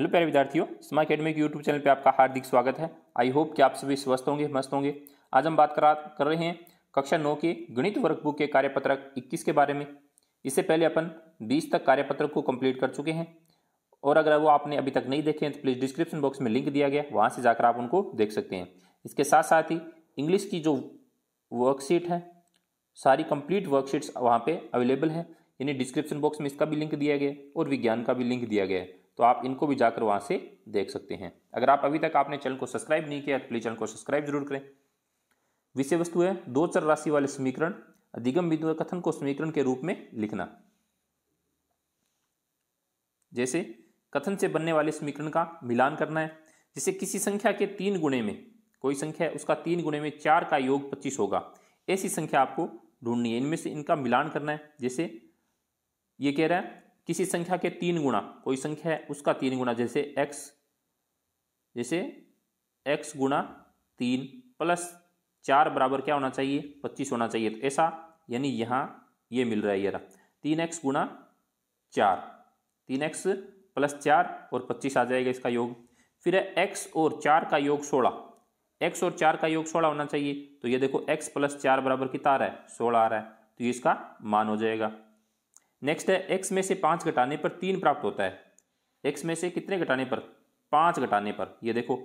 hello प्यारे विद्यार्थियों स्मा अकेडमी के यूट्यूब चैनल पे आपका हार्दिक स्वागत है आई होप कि आप सभी स्वस्थ होंगे मस्त होंगे आज हम बात करा कर रहे हैं कक्षा नौ के गणित वर्कबुक के कार्यपत्रक 21 के बारे में इससे पहले अपन 20 तक कार्यपत्रक को कंप्लीट कर चुके हैं और अगर वो आपने अभी तक नहीं देखे हैं तो प्लीज़ डिस्क्रिप्शन बॉक्स में लिंक दिया गया वहाँ से जाकर आप उनको देख सकते हैं इसके साथ साथ ही इंग्लिश की जो वर्कशीट है सारी कंप्लीट वर्कशीट्स वहाँ पर अवेलेबल है यानी डिस्क्रिप्शन बॉक्स में इसका भी लिंक दिया गया और विज्ञान का भी लिंक दिया गया है तो आप इनको भी जाकर वहाँ से देख सकते हैं अगर आप अभी तक आपने चैनल को सब्सक्राइब नहीं किया तो प्लीज़ चैनल को सब्सक्राइब जरूर करें विषय वस्तु है दो चर राशि वाले समीकरण अधिगम बिंदु कथन को समीकरण के रूप में लिखना जैसे कथन से बनने वाले समीकरण का मिलान करना है जैसे किसी संख्या के तीन गुणे में कोई संख्या है उसका तीन गुणे में चार का योग पच्चीस होगा ऐसी संख्या आपको ढूंढनी है इनमें से इनका मिलान करना है जैसे ये कह रहा है किसी संख्या के तीन गुणा कोई संख्या है उसका तीन गुणा जैसे एक्स जैसे एक्स गुणा तीन प्लस चार बराबर क्या होना चाहिए पच्चीस होना चाहिए तो ऐसा यानी यहाँ ये मिल रहा है यारा तीन एक्स गुणा चार तीन एक्स प्लस चार और पच्चीस आ जाएगा इसका योग फिर है एक्स और चार का योग सोलह एक्स और चार का योग सोलह होना चाहिए तो ये देखो एक्स प्लस चार बराबर कितना आ रहा है सोलह आ रहा है तो ये इसका मान हो जाएगा नेक्स्ट है एक्स में से पाँच घटाने पर तीन प्राप्त होता है एक्स में से कितने घटाने पर पाँच घटाने पर ये देखो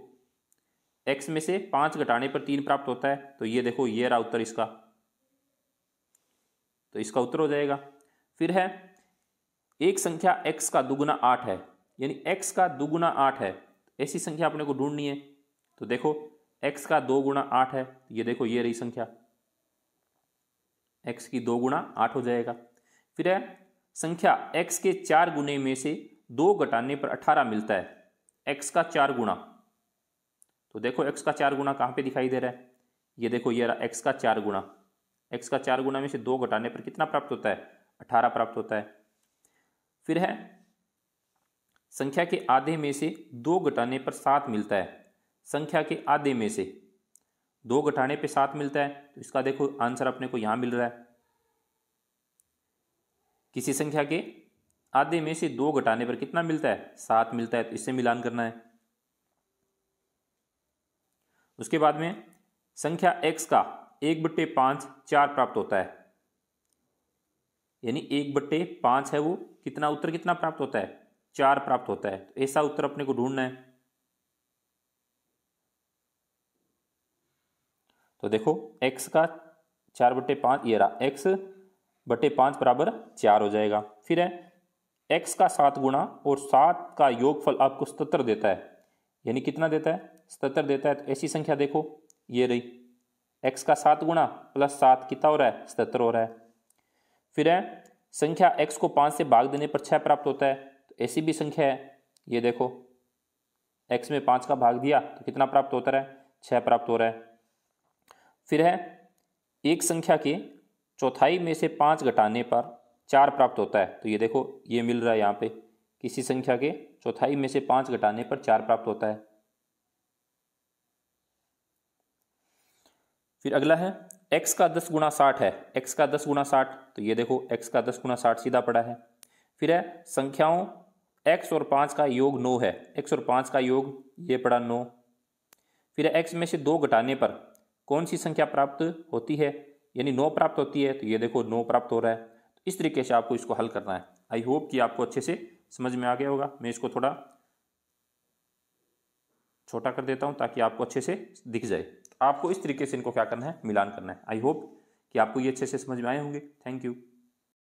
एक्स में से पाँच घटाने पर तीन प्राप्त होता है तो ये देखो ये रहा उत्तर इसका तो इसका उत्तर हो जाएगा फिर है एक संख्या एक्स का दुगुना आठ है यानी एक्स का दुगुना आठ है ऐसी संख्या अपने को ढूंढनी है तो देखो एक्स का दो गुणा आठ है ये देखो ये रही संख्या एक्स की दो गुणा आठ हो जाएगा फिर है संख्या x के चार गुने में से दो घटाने पर अठारह मिलता है x का चार गुणा तो देखो x का चार गुना कहाँ पे दिखाई दे रहा है ये देखो ये रहा x का चार गुणा x का चार गुना में से दो घटाने पर कितना प्राप्त होता है अठारह प्राप्त होता है फिर है संख्या के आधे में से दो घटाने पर सात मिलता है संख्या के आधे में से दो घटाने पर सात मिलता है तो इसका देखो आंसर अपने को यहाँ मिल रहा है किसी संख्या के आधे में से दो घटाने पर कितना मिलता है सात मिलता है तो इससे मिलान करना है उसके बाद में संख्या एक्स का एक बट्टे पांच चार प्राप्त होता है यानी एक बट्टे पांच है वो कितना उत्तर कितना प्राप्त होता है चार प्राप्त होता है तो ऐसा उत्तर अपने को ढूंढना है तो देखो एक्स का चार बट्टे पांच ये रहा एक्स बटे पाँच बराबर चार हो जाएगा फिर है एक्स का सात गुणा और सात का योगफल आपको सतर देता है यानी कितना देता है सतर देता है तो ऐसी संख्या देखो ये रही एक्स का सात गुणा प्लस सात कितना हो रहा है सतर हो रहा है फिर है संख्या एक्स को पाँच से भाग देने पर छः प्राप्त होता है तो ऐसी भी संख्या है ये देखो एक्स में पाँच का भाग दिया तो कितना प्राप्त होता है छः प्राप्त हो रहा है फिर है एक संख्या के चौथाई में से पाँच घटाने पर चार प्राप्त होता है तो ये देखो ये मिल रहा है यहाँ पे किसी संख्या के चौथाई में से पाँच घटाने पर चार प्राप्त होता है फिर अगला है x का दस गुना साठ है x का दस गुना साठ तो ये देखो x का दस गुना साठ सीधा पड़ा है फिर है संख्याओं x और पाँच का योग नौ है x और पाँच का योग ये पड़ा नौ फिर है x में से दो घटाने पर कौन सी संख्या प्राप्त होती है यानी नो प्राप्त होती है तो ये देखो नो प्राप्त हो रहा है तो इस तरीके से आपको इसको हल करना है आई होप कि आपको अच्छे से समझ में आ गया होगा मैं इसको थोड़ा छोटा कर देता हूँ ताकि आपको अच्छे से दिख जाए आपको इस तरीके से इनको क्या करना है मिलान करना है आई होप कि आपको ये अच्छे से समझ में आए होंगे थैंक यू